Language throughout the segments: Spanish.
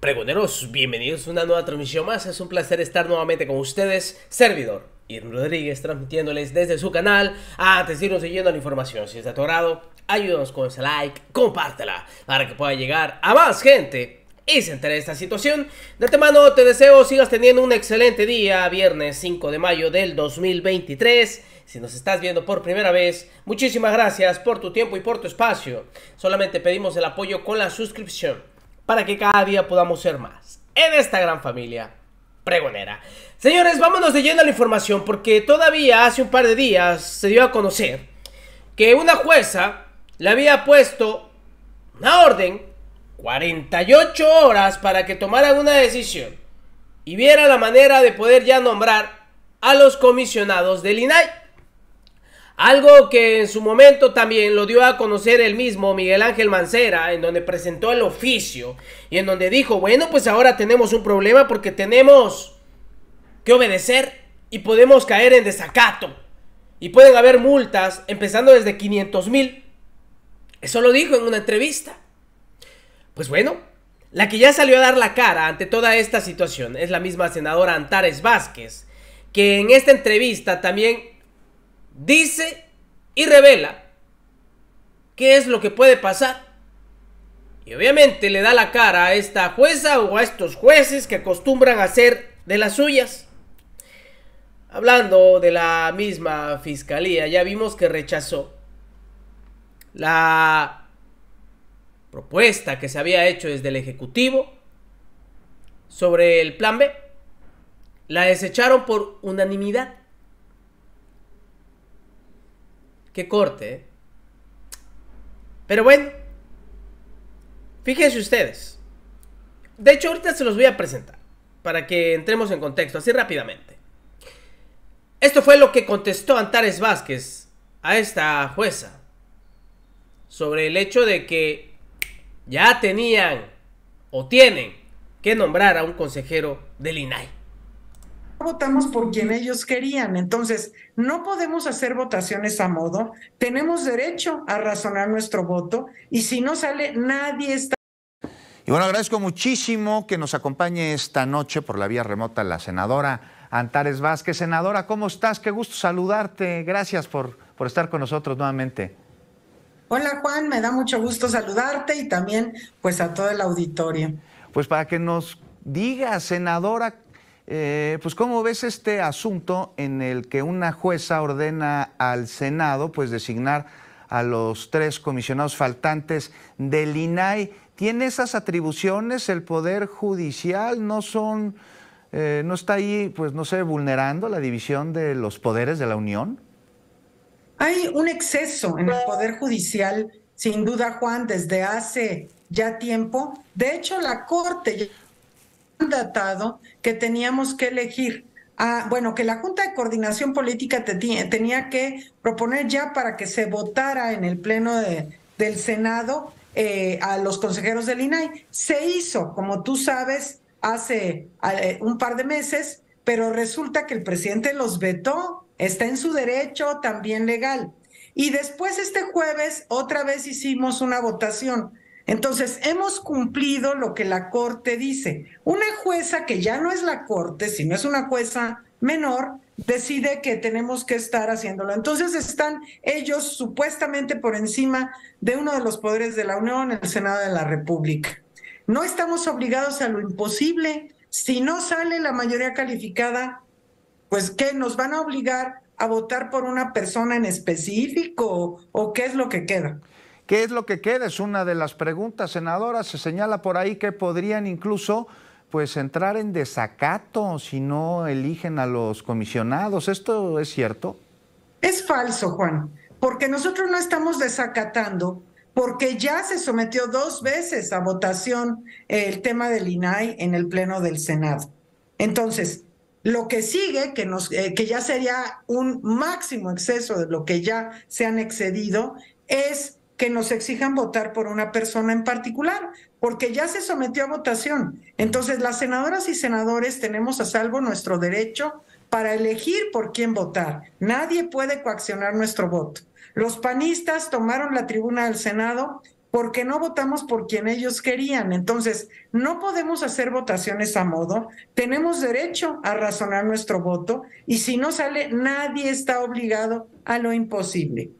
Pregoneros, bienvenidos a una nueva transmisión más. Es un placer estar nuevamente con ustedes, servidor Irm Rodríguez, transmitiéndoles desde su canal. A de irnos siguiendo la información, si es atorado, ayúdanos con ese like, compártela para que pueda llegar a más gente y se de esta situación. De mano, te deseo sigas teniendo un excelente día, viernes 5 de mayo del 2023. Si nos estás viendo por primera vez, muchísimas gracias por tu tiempo y por tu espacio. Solamente pedimos el apoyo con la suscripción para que cada día podamos ser más en esta gran familia pregonera. Señores, vámonos de lleno la información porque todavía hace un par de días se dio a conocer que una jueza le había puesto una orden 48 horas para que tomaran una decisión y viera la manera de poder ya nombrar a los comisionados del INAI. Algo que en su momento también lo dio a conocer el mismo Miguel Ángel Mancera, en donde presentó el oficio y en donde dijo, bueno, pues ahora tenemos un problema porque tenemos que obedecer y podemos caer en desacato. Y pueden haber multas empezando desde 500 mil. Eso lo dijo en una entrevista. Pues bueno, la que ya salió a dar la cara ante toda esta situación es la misma senadora Antares Vázquez, que en esta entrevista también dice y revela qué es lo que puede pasar. Y obviamente le da la cara a esta jueza o a estos jueces que acostumbran a hacer de las suyas. Hablando de la misma fiscalía, ya vimos que rechazó la propuesta que se había hecho desde el Ejecutivo sobre el plan B, la desecharon por unanimidad. Qué corte. ¿eh? Pero bueno, fíjense ustedes. De hecho, ahorita se los voy a presentar para que entremos en contexto, así rápidamente. Esto fue lo que contestó Antares Vázquez a esta jueza sobre el hecho de que ya tenían o tienen que nombrar a un consejero del INAI. Votamos por quien ellos querían, entonces no podemos hacer votaciones a modo, tenemos derecho a razonar nuestro voto y si no sale nadie está... Y bueno, agradezco muchísimo que nos acompañe esta noche por la vía remota la senadora Antares Vázquez. Senadora, ¿cómo estás? Qué gusto saludarte. Gracias por, por estar con nosotros nuevamente. Hola Juan, me da mucho gusto saludarte y también pues a toda la auditoria. Pues para que nos diga, senadora, eh, pues cómo ves este asunto en el que una jueza ordena al Senado pues designar a los tres comisionados faltantes del INAI. ¿Tiene esas atribuciones el Poder Judicial? ¿No son, eh, no está ahí, pues no sé, vulnerando la división de los poderes de la Unión? Hay un exceso en el Poder Judicial, sin duda, Juan, desde hace ya tiempo. De hecho, la Corte ya ha mandatado que teníamos que elegir bueno, que la Junta de Coordinación Política tenía que proponer ya para que se votara en el Pleno del Senado eh, a los consejeros del INAI. Se hizo, como tú sabes, hace eh, un par de meses, pero resulta que el presidente los vetó Está en su derecho también legal. Y después este jueves otra vez hicimos una votación. Entonces, hemos cumplido lo que la Corte dice. Una jueza que ya no es la Corte, sino es una jueza menor, decide que tenemos que estar haciéndolo. Entonces están ellos supuestamente por encima de uno de los poderes de la Unión, el Senado de la República. No estamos obligados a lo imposible. Si no sale la mayoría calificada, pues ¿qué? ¿Nos van a obligar a votar por una persona en específico o qué es lo que queda? ¿Qué es lo que queda? Es una de las preguntas, senadora. Se señala por ahí que podrían incluso pues entrar en desacato si no eligen a los comisionados. ¿Esto es cierto? Es falso, Juan, porque nosotros no estamos desacatando, porque ya se sometió dos veces a votación el tema del INAI en el Pleno del Senado. Entonces, lo que sigue, que, nos, eh, que ya sería un máximo exceso de lo que ya se han excedido, es que nos exijan votar por una persona en particular, porque ya se sometió a votación. Entonces, las senadoras y senadores tenemos a salvo nuestro derecho para elegir por quién votar. Nadie puede coaccionar nuestro voto. Los panistas tomaron la tribuna del Senado porque no votamos por quien ellos querían. Entonces, no podemos hacer votaciones a modo, tenemos derecho a razonar nuestro voto y si no sale, nadie está obligado a lo imposible.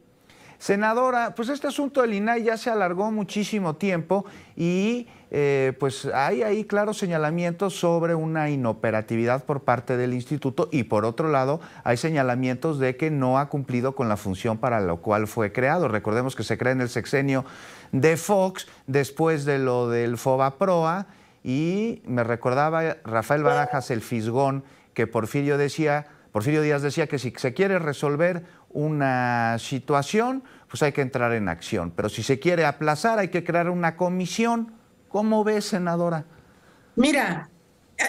Senadora, pues este asunto del INAI ya se alargó muchísimo tiempo y eh, pues hay ahí claros señalamientos sobre una inoperatividad por parte del instituto y por otro lado hay señalamientos de que no ha cumplido con la función para la cual fue creado. Recordemos que se crea en el sexenio de Fox después de lo del FOBA Proa y me recordaba Rafael Barajas el fisgón que Porfirio decía, Porfirio Díaz decía que si se quiere resolver una situación, pues hay que entrar en acción, pero si se quiere aplazar hay que crear una comisión ¿Cómo ve, senadora? Mira,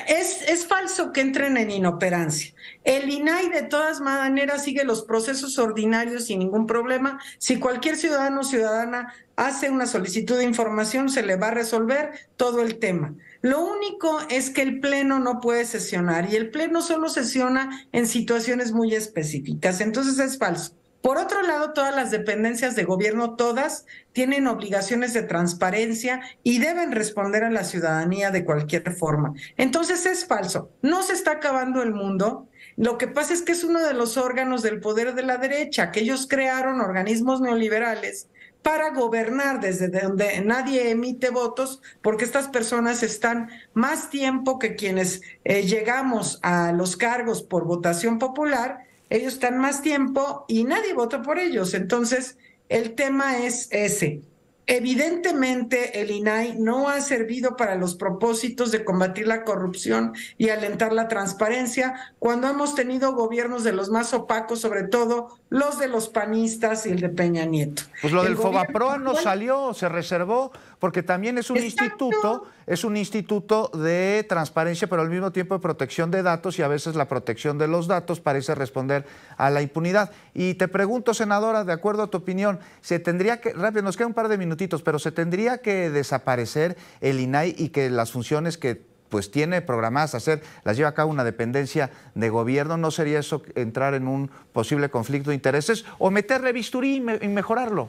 es, es, falso que entren en inoperancia. El INAI de todas maneras sigue los procesos ordinarios sin ningún problema. Si cualquier ciudadano o ciudadana hace una solicitud de información, se le va a resolver todo el tema. Lo único es que el Pleno no puede sesionar y el Pleno solo sesiona en situaciones muy específicas. Entonces es falso. Por otro lado, todas las dependencias de gobierno, todas, tienen obligaciones de transparencia y deben responder a la ciudadanía de cualquier forma. Entonces es falso. No se está acabando el mundo. Lo que pasa es que es uno de los órganos del poder de la derecha, que ellos crearon organismos neoliberales para gobernar desde donde nadie emite votos, porque estas personas están más tiempo que quienes eh, llegamos a los cargos por votación popular, ellos están más tiempo y nadie vota por ellos. Entonces, el tema es ese. Evidentemente, el INAI no ha servido para los propósitos de combatir la corrupción y alentar la transparencia cuando hemos tenido gobiernos de los más opacos, sobre todo los de los panistas y el de Peña Nieto. Pues lo del Fobaproa no salió, se reservó, porque también es un instituto, es un instituto de transparencia, pero al mismo tiempo de protección de datos y a veces la protección de los datos parece responder a la impunidad. Y te pregunto, senadora, de acuerdo a tu opinión, se tendría que, rápido, nos queda un par de minutos pero se tendría que desaparecer el INAI y que las funciones que pues tiene programadas hacer, las lleva a cabo una dependencia de gobierno, ¿no sería eso entrar en un posible conflicto de intereses o meterle bisturí y mejorarlo?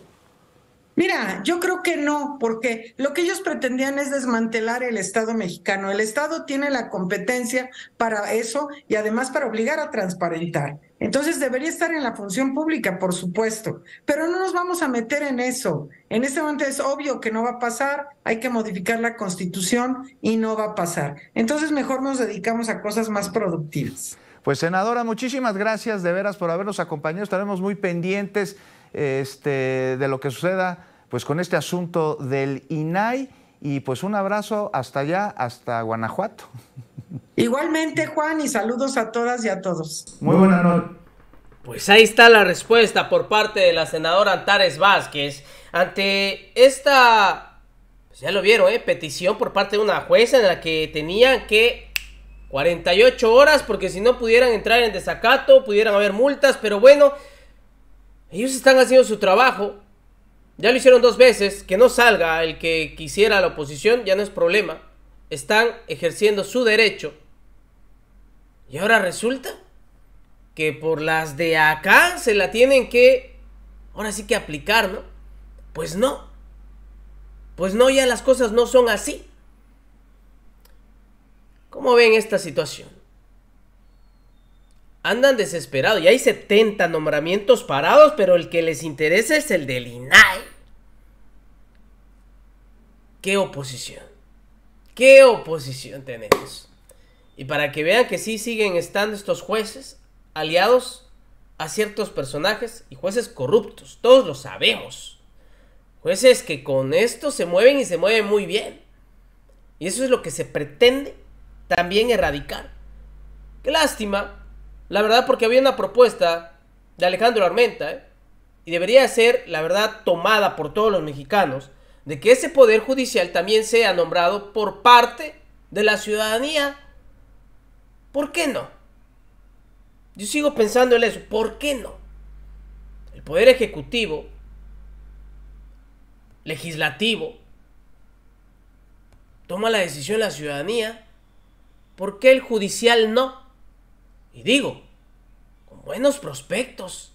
Mira, yo creo que no, porque lo que ellos pretendían es desmantelar el Estado mexicano. El Estado tiene la competencia para eso y además para obligar a transparentar. Entonces debería estar en la función pública, por supuesto, pero no nos vamos a meter en eso. En este momento es obvio que no va a pasar, hay que modificar la constitución y no va a pasar. Entonces mejor nos dedicamos a cosas más productivas. Pues senadora, muchísimas gracias de veras por habernos acompañado. Estaremos muy pendientes este, de lo que suceda pues, con este asunto del INAI. Y pues un abrazo hasta allá, hasta Guanajuato. Igualmente, Juan, y saludos a todas y a todos. Muy buenas noches. Pues ahí está la respuesta por parte de la senadora Antares Vázquez ante esta, pues ya lo vieron, ¿eh? petición por parte de una jueza en la que tenían que 48 horas porque si no pudieran entrar en desacato, pudieran haber multas, pero bueno, ellos están haciendo su trabajo. Ya lo hicieron dos veces. Que no salga el que quisiera la oposición ya no es problema. Están ejerciendo su derecho. Y ahora resulta que por las de acá se la tienen que, ahora sí que aplicar, ¿no? Pues no. Pues no, ya las cosas no son así. ¿Cómo ven esta situación? andan desesperados. Y hay 70 nombramientos parados, pero el que les interesa es el del INAE... ¿Qué oposición? ¿Qué oposición tenemos? Y para que vean que sí siguen estando estos jueces aliados a ciertos personajes y jueces corruptos, todos lo sabemos. Jueces que con esto se mueven y se mueven muy bien. Y eso es lo que se pretende también erradicar. Qué lástima la verdad, porque había una propuesta de Alejandro Armenta, ¿eh? y debería ser, la verdad, tomada por todos los mexicanos, de que ese poder judicial también sea nombrado por parte de la ciudadanía. ¿Por qué no? Yo sigo pensando en eso. ¿Por qué no? El poder ejecutivo, legislativo, toma la decisión la ciudadanía. ¿Por qué el judicial no? Y digo, con buenos prospectos,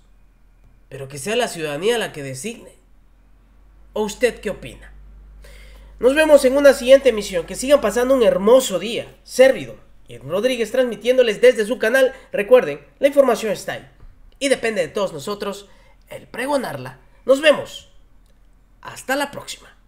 pero que sea la ciudadanía la que designe. ¿O usted qué opina? Nos vemos en una siguiente emisión. Que sigan pasando un hermoso día. Servido y Rodríguez transmitiéndoles desde su canal. Recuerden, la información está ahí. Y depende de todos nosotros el pregonarla. Nos vemos. Hasta la próxima.